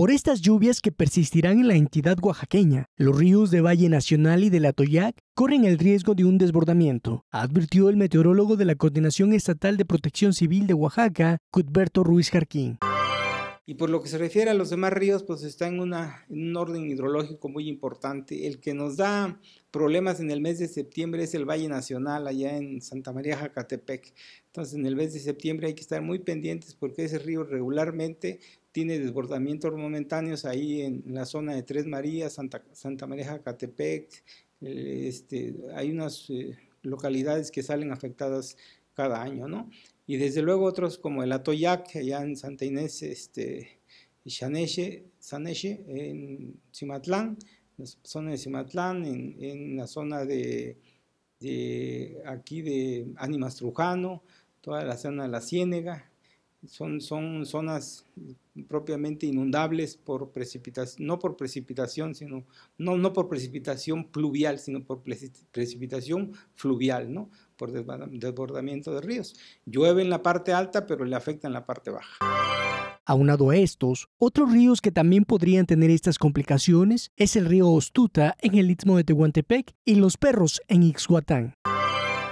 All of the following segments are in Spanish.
Por estas lluvias que persistirán en la entidad oaxaqueña, los ríos de Valle Nacional y de La Toyac corren el riesgo de un desbordamiento, advirtió el meteorólogo de la Coordinación Estatal de Protección Civil de Oaxaca, Cuthberto Ruiz Jarquín. Y por lo que se refiere a los demás ríos, pues está en, una, un orden hidrológico muy importante. El que nos da problemas en el mes de septiembre es el Valle Nacional, allá en Santa María Jacatepec. Entonces, en el mes de septiembre hay que estar muy pendientes porque ese río regularmente tiene desbordamientos momentáneos ahí en la zona de Tres Marías, Santa, Santa María Jacatepec. Eh, este, hay unas eh, localidades que salen afectadas cada año, ¿no? y desde luego otros como el Atoyac, allá en Santa Inés, este, y en Cimatlán, en la zona de Cimatlán, en, la zona de, aquí de Ánimas Trujano, toda la zona de la Ciénega, son, zonas propiamente inundables por precipitación, no por precipitación, sino, no, no por precipitación pluvial, sino por precipitación fluvial, ¿no? por desbordamiento de ríos. Llueve en la parte alta, pero le afecta en la parte baja. Aunado a estos, otros ríos que también podrían tener estas complicaciones es el río Ostuta en el istmo de Tehuantepec y los perros en Ixhuatán.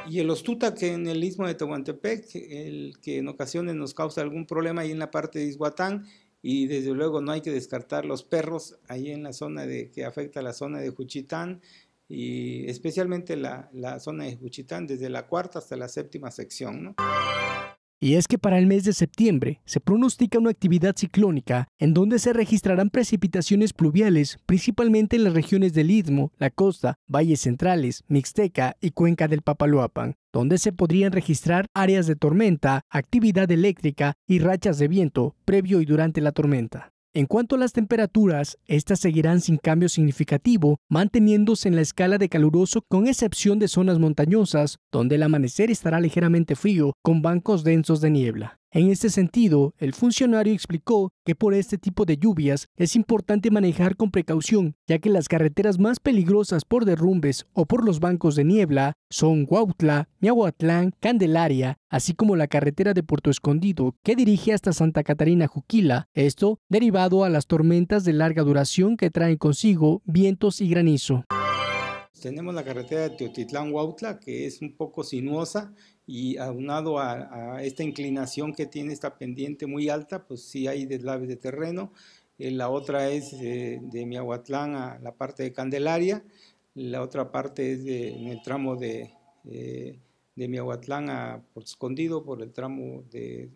Y el Ostuta que en el istmo de Tehuantepec, el que en ocasiones nos causa algún problema ahí en la parte de Ixhuatán, y desde luego no hay que descartar los perros ahí en la zona de, que afecta a la zona de Juchitán y especialmente la, la zona de Juchitán, desde la cuarta hasta la séptima sección. Y es que para el mes de septiembre se pronostica una actividad ciclónica en donde se registrarán precipitaciones pluviales, principalmente en las regiones del Istmo, la costa, valles centrales, Mixteca y cuenca del Papaloapan, donde se podrían registrar áreas de tormenta, actividad eléctrica y rachas de viento previo y durante la tormenta. En cuanto a las temperaturas, estas seguirán sin cambio significativo, manteniéndose en la escala de caluroso con excepción de zonas montañosas, donde el amanecer estará ligeramente frío, con bancos densos de niebla. En este sentido, el funcionario explicó que por este tipo de lluvias es importante manejar con precaución, ya que las carreteras más peligrosas por derrumbes o por los bancos de niebla son Huautla, Miahuatlán, Candelaria, así como la carretera de Puerto Escondido que dirige hasta Santa Catarina Juquila, esto derivado a las tormentas de larga duración que traen consigo vientos y granizo. Tenemos la carretera de Teotitlán-Huautla, que es un poco sinuosa y aunado a, a, esta inclinación que tiene esta pendiente muy alta, pues sí hay deslaves de terreno. Eh, la otra es eh, de Miahuatlán a la parte de Candelaria, la otra parte es en el tramo de, eh, Miahuatlán a Por Escondido, por el tramo de...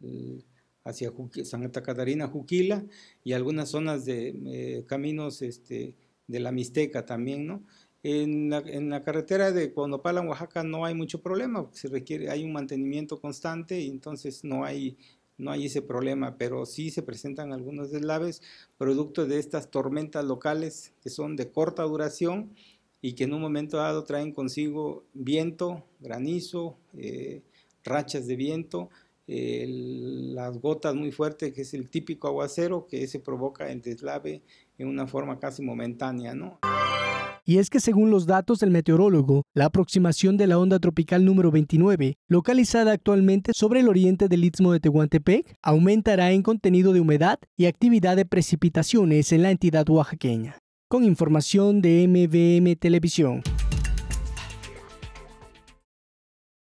Mm, hacia Santa Catarina, Juquila y algunas zonas de caminos este, de la Mixteca también, ¿no? En la, carretera de a Oaxaca, no hay mucho problema, se requiere, hay un mantenimiento constante y entonces no hay, no hay ese problema, pero sí se presentan algunos deslaves producto de estas tormentas locales que son de corta duración y que en un momento dado traen consigo viento, granizo, eh, rachas de viento, las gotas muy fuertes, que es el típico aguacero, que se provoca el deslave en una forma casi momentánea, ¿no? Y es que según los datos del meteorólogo, la aproximación de la onda tropical número 29, localizada actualmente sobre el oriente del istmo de Tehuantepec, aumentará en contenido de humedad y actividad de precipitaciones en la entidad oaxaqueña. Con información de MVM Televisión.